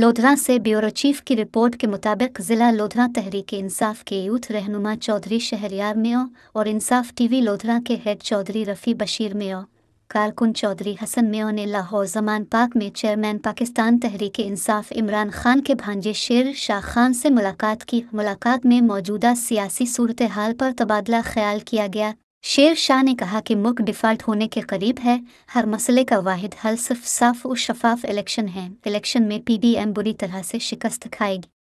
लोधरा से bureau chief की report के मुताबिक जिला लोधरा तहरीक इंसाफ के यूथ रहनुमा चौधरी शहरियार मेयो और इंसाफ टीवी लोधरा के हेड चौधरी रफ़ी बशीर मेयो कारकुन चौधरी हसन मेयो ने लाहौर जमान पाक में चेयरमैन पाकिस्तान तहरीक इंसाफ इमरान खान के भांजे शेर शाह खान से मुलाकात की मुलाकात में मौजूदा सियासी सूरत हाल पर तबादला ख्याल किया गया शेर शाह ने कहा कि मुख डिफॉल्ट होने के करीब है हर मसले का वाहिद हल सिर्फ साफ व शफाफ इलेक्शन है इलेक्शन में पीडीएम बुरी तरह से शिकस्त खाएगी